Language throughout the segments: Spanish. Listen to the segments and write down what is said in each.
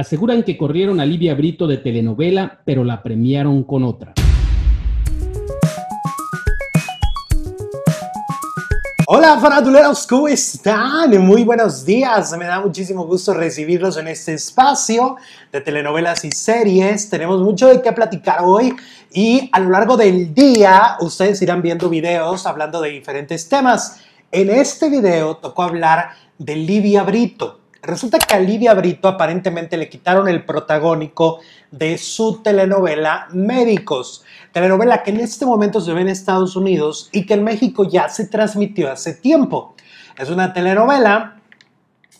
Aseguran que corrieron a Livia Brito de telenovela, pero la premiaron con otra. Hola Faraduleros, ¿cómo están? Muy buenos días, me da muchísimo gusto recibirlos en este espacio de telenovelas y series. Tenemos mucho de qué platicar hoy y a lo largo del día ustedes irán viendo videos hablando de diferentes temas. En este video tocó hablar de Livia Brito, Resulta que a Lidia Brito aparentemente le quitaron el protagónico de su telenovela Médicos, telenovela que en este momento se ve en Estados Unidos y que en México ya se transmitió hace tiempo. Es una telenovela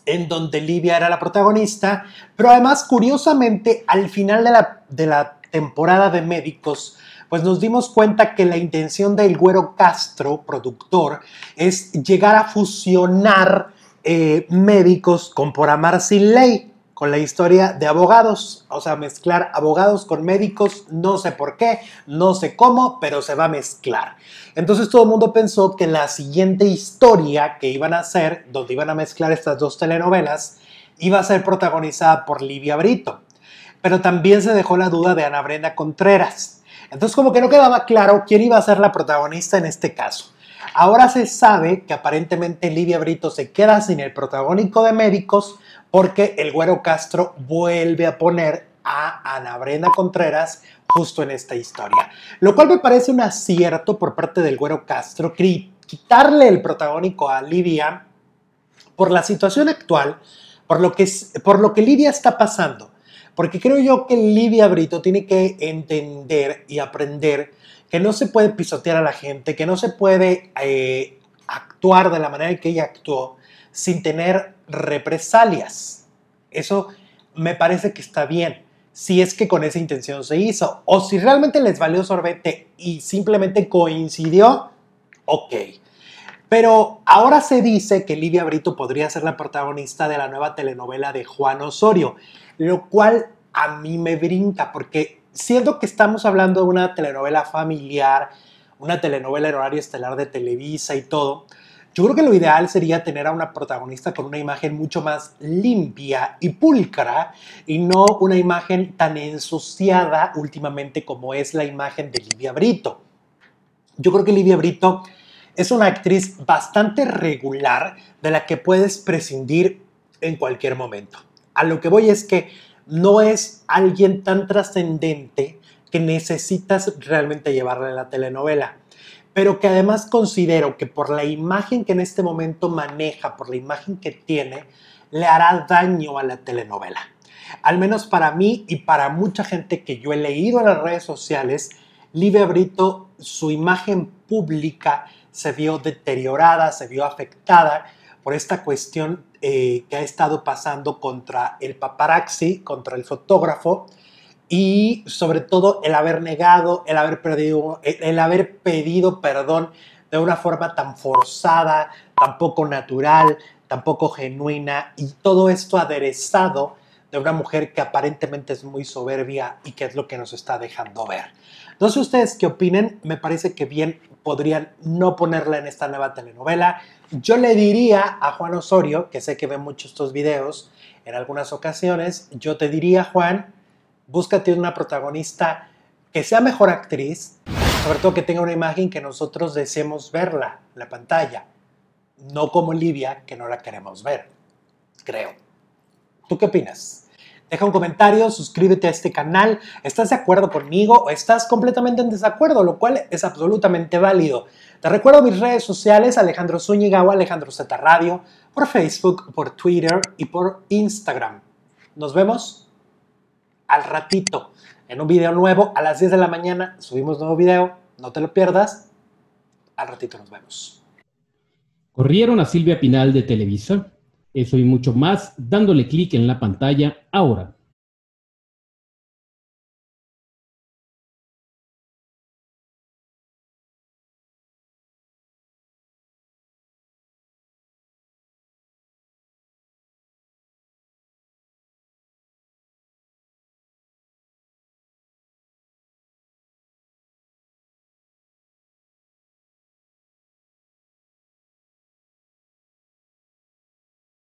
en donde Livia era la protagonista, pero además curiosamente al final de la, de la temporada de Médicos, pues nos dimos cuenta que la intención del Güero Castro, productor, es llegar a fusionar eh, médicos con Por Amar Sin Ley, con la historia de abogados. O sea, mezclar abogados con médicos, no sé por qué, no sé cómo, pero se va a mezclar. Entonces todo el mundo pensó que la siguiente historia que iban a hacer, donde iban a mezclar estas dos telenovelas, iba a ser protagonizada por Livia Brito. Pero también se dejó la duda de Ana Brenda Contreras. Entonces como que no quedaba claro quién iba a ser la protagonista en este caso. Ahora se sabe que aparentemente Livia Brito se queda sin el protagónico de Médicos porque el güero Castro vuelve a poner a Ana Brena Contreras justo en esta historia. Lo cual me parece un acierto por parte del güero Castro, quitarle el protagónico a Livia por la situación actual, por lo que, por lo que Livia está pasando. Porque creo yo que Lidia Brito tiene que entender y aprender que no se puede pisotear a la gente, que no se puede eh, actuar de la manera en que ella actuó sin tener represalias. Eso me parece que está bien, si es que con esa intención se hizo, o si realmente les valió sorbete y simplemente coincidió, ok. Pero ahora se dice que Livia Brito podría ser la protagonista de la nueva telenovela de Juan Osorio, lo cual a mí me brinca porque siendo que estamos hablando de una telenovela familiar, una telenovela en horario estelar de Televisa y todo, yo creo que lo ideal sería tener a una protagonista con una imagen mucho más limpia y pulcra y no una imagen tan ensuciada últimamente como es la imagen de Livia Brito. Yo creo que Livia Brito es una actriz bastante regular de la que puedes prescindir en cualquier momento. A lo que voy es que no es alguien tan trascendente que necesitas realmente llevarle la telenovela, pero que además considero que por la imagen que en este momento maneja, por la imagen que tiene, le hará daño a la telenovela. Al menos para mí y para mucha gente que yo he leído en las redes sociales, Libia Brito, su imagen pública se vio deteriorada, se vio afectada por esta cuestión eh, que ha estado pasando contra el paparazzi, contra el fotógrafo, y sobre todo el haber negado, el haber, perdido, el haber pedido perdón de una forma tan forzada, tan poco natural, tan poco genuina, y todo esto aderezado de una mujer que aparentemente es muy soberbia y que es lo que nos está dejando ver. No sé ustedes qué opinen, me parece que bien podrían no ponerla en esta nueva telenovela. Yo le diría a Juan Osorio, que sé que ve muchos estos videos en algunas ocasiones, yo te diría, Juan, búscate una protagonista que sea mejor actriz, sobre todo que tenga una imagen que nosotros deseemos verla, en la pantalla, no como Livia, que no la queremos ver, creo. ¿Tú qué opinas? Deja un comentario, suscríbete a este canal. ¿Estás de acuerdo conmigo o estás completamente en desacuerdo? Lo cual es absolutamente válido. Te recuerdo mis redes sociales, Alejandro Zúñiga o Alejandro Z Radio, por Facebook, por Twitter y por Instagram. Nos vemos al ratito en un video nuevo a las 10 de la mañana. Subimos nuevo video, no te lo pierdas. Al ratito nos vemos. Corrieron a Silvia Pinal de Televisa eso y mucho más dándole clic en la pantalla ahora.